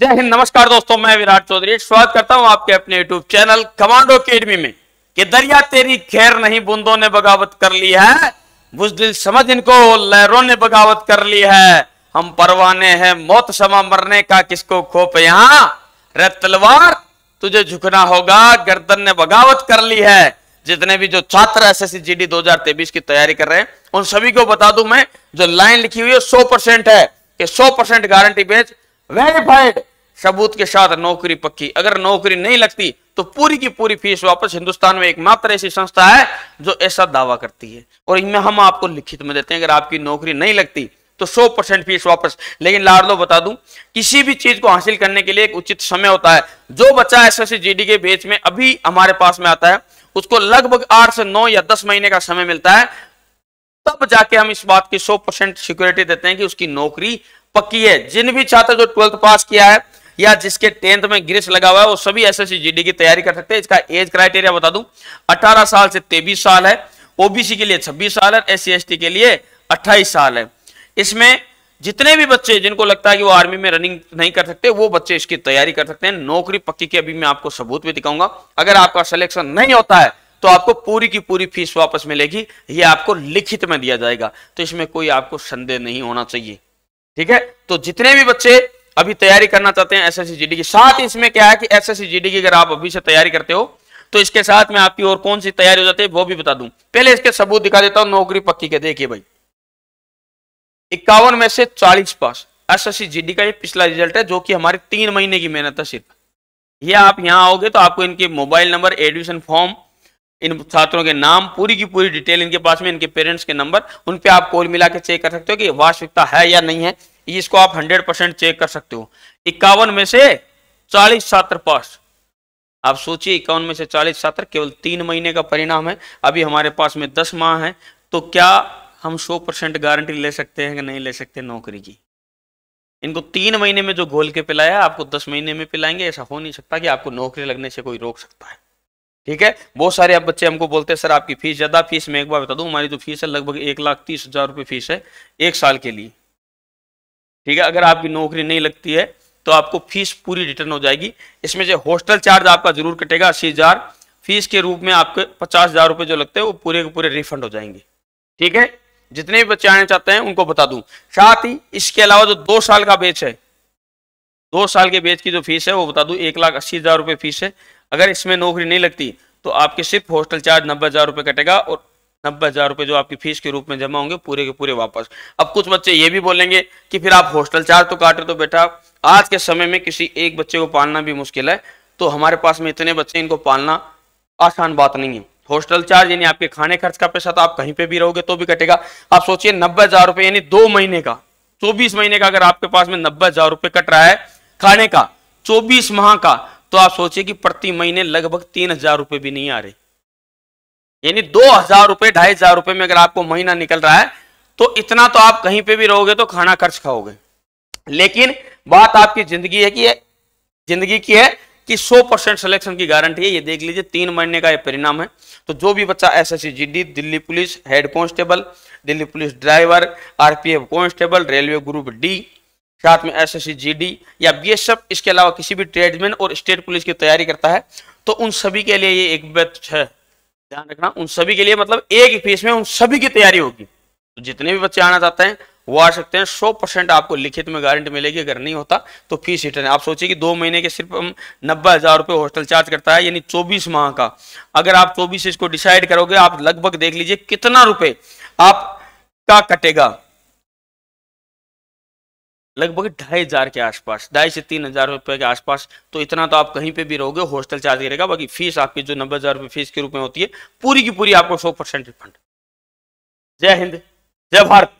जय हिंद नमस्कार दोस्तों मैं विराट चौधरी स्वागत करता हूं आपके अपने यूट्यूब चैनल कमांडो अकेडमी में कि दरिया तेरी खैर नहीं बूंदों ने बगावत कर ली है बुजदिल समझ इनको लहरों ने बगावत कर ली है हम परवाने हैं मौत समा मरने का किसको खोप यहाँ रे तलवार तुझे झुकना होगा गर्दन ने बगावत कर ली है जितने भी जो छात्र एस एस जी डी दो की तैयारी कर रहे हैं उन सभी को बता दू मैं जो लाइन लिखी हुई है सौ परसेंट है कि सौ परसेंट गारंटी बेच वेरीफाइड सबूत के साथ नौकरी पक्की अगर नौकरी नहीं लगती तो पूरी की पूरी फीस वापस हिंदुस्तान में एकमात्र ऐसी संस्था है जो ऐसा दावा करती है और इनमें हम आपको लिखित में देते हैं अगर आपकी नौकरी नहीं लगती तो 100 परसेंट फीस वापस लेकिन लाडलो बता दूं किसी भी चीज को हासिल करने के लिए एक उचित समय होता है जो बच्चा एस एस के बेच में अभी हमारे पास में आता है उसको लगभग आठ से नौ या दस महीने का समय मिलता है तब जाके हम इस बात की 100 परसेंट सिक्योरिटी देते हैं कि उसकी नौकरी पक्की है जिन भी छात्र जो ट्वेल्थ पास किया है या जिसके टेंथ में ग्रीस लगा हुआ है वो सभी एसएससी जीडी की तैयारी कर सकते हैं इसका एज क्राइटेरिया बता दूं 18 साल से 23 साल है ओबीसी के लिए 26 साल है एस सी के लिए 28 साल है इसमें जितने भी बच्चे जिनको लगता है कि वो आर्मी में रनिंग नहीं कर सकते वो बच्चे इसकी तैयारी कर सकते हैं नौकरी पक्की की अभी मैं आपको सबूत भी दिखाऊंगा अगर आपका सिलेक्शन नहीं होता है तो आपको पूरी की पूरी फीस वापस मिलेगी ये आपको लिखित में दिया जाएगा तो इसमें कोई आपको संदेह नहीं होना चाहिए ठीक है तो जितने भी बच्चे अभी तैयारी करना चाहते हैं जी डी की साथ इसमें क्या है कि जी डी की अगर आप अभी से तैयारी करते हो तो इसके साथ में आपकी और कौन सी तैयारी हो जाती है वो भी बता दूं पहले इसके सबूत दिखा देता हूं नौकरी पक्की के देखिए भाई इक्यावन में से चालीस पास जी डी का ये पिछला रिजल्ट है जो कि हमारे तीन महीने की मेहनत है सिर्फ ये आप यहाँ आओगे तो आपको इनके मोबाइल नंबर एडमिशन फॉर्म इन छात्रों के नाम पूरी की पूरी डिटेल इनके पास में इनके पेरेंट्स के नंबर उन पे आप कॉल मिला के चेक कर सकते हो कि वास्तविकता है या नहीं है इसको आप 100 परसेंट चेक कर सकते हो इक्यावन में से 40 छात्र पास आप सोचिए इक्यावन में से 40 छात्र केवल तीन महीने का परिणाम है अभी हमारे पास में दस माह है तो क्या हम सौ परसेंट गारंटी ले सकते हैं कि नहीं ले सकते नौकरी की इनको तीन महीने में जो घोल के पिलाया आपको दस महीने में पिलाएंगे ऐसा हो नहीं सकता कि आपको नौकरी लगने से कोई रोक सकता है ठीक है बहुत सारे अब बच्चे हमको बोलते हैं सर आपकी फीस ज़्यादा फीस मैं एक बार बता दूं हमारी जो तो फीस है लगभग एक लाख तीस हज़ार रुपये फीस है एक साल के लिए ठीक है अगर आपकी नौकरी नहीं लगती है तो आपको फीस पूरी रिटर्न हो जाएगी इसमें जो हॉस्टल चार्ज आपका जरूर कटेगा अस्सी हज़ार फीस के रूप में आपके पचास हज़ार जो लगते हैं वो पूरे के पूरे रिफंड हो जाएंगे ठीक है जितने भी बच्चे आने चाहते हैं उनको बता दूं साथ ही इसके अलावा जो दो साल का बेच है दो साल के बेच की जो फीस है वो बता दूँ एक लाख अस्सी हज़ार रुपये फीस है अगर इसमें नौकरी नहीं लगती तो आपके सिर्फ हॉस्टल चार्ज नब्बे हज़ार रुपये कटेगा और नब्बे हज़ार रुपये जो आपकी फीस के रूप में जमा होंगे पूरे के पूरे वापस अब कुछ बच्चे ये भी बोलेंगे कि फिर आप हॉस्टल चार्ज तो काटे तो बेटा आज के समय में किसी एक बच्चे को पालना भी मुश्किल है तो हमारे पास में इतने बच्चे इनको पालना आसान बात नहीं है हॉस्टल चार्ज यानी आपके खाने खर्च का पैसा तो आप कहीं पे भी रहोगे तो भी कटेगा आप सोचिए नब्बे हजार रुपए यानी दो महीने का चौबीस महीने का अगर आपके पास में नब्बे हजार रुपये कट रहा है खाने का चौबीस माह का तो आप सोचिए कि प्रति महीने लगभग तीन हजार रुपए भी नहीं आ रहे यानी दो हजार रुपए ढाई हजार रुपए में अगर आपको महीना निकल रहा है तो इतना तो आप कहीं पे भी रहोगे तो खाना खर्च खाओगे लेकिन बात आपकी जिंदगी है कि जिंदगी की है कि 100 परसेंट सिलेक्शन की गारंटी है ये देख लीजिए तीन महीने का ये परिणाम है तो जो भी बच्चा S S Delhi police head constable Delhi police driver RPF constable railway group D साथ में एस एस या बी इसके अलावा किसी भी ट्रेडमैन और स्टेट पुलिस की तैयारी करता है तो उन सभी के लिए ये एक बैच है ध्यान रखना उन सभी के लिए मतलब एक ही फीस में उन सभी की तैयारी होगी तो जितने भी बच्चे आना चाहते हैं वो आ सकते हैं सौ परसेंट आपको लिखित में गारंटी मिलेगी अगर नहीं होता तो फीस रिटर्न आप सोचिए कि दो महीने के सिर्फ हम नब्बे हज़ार रुपये हॉस्टल चार्ज करता है यानी चौबीस माह का अगर आप चौबीस इसको डिसाइड करोगे आप लगभग देख लीजिए कितना रुपए आपका कटेगा लगभग ढाई हजार के आसपास ढाई से तीन हजार रुपए के आसपास तो इतना तो आप कहीं पे भी रहोगे हॉस्टल चार्ज रहेगा बाकी फीस आपकी जो नब्बे हजार रुपए फीस के रूप में होती है पूरी की पूरी आपको सौ परसेंट रिफंड जय हिंद जय भारत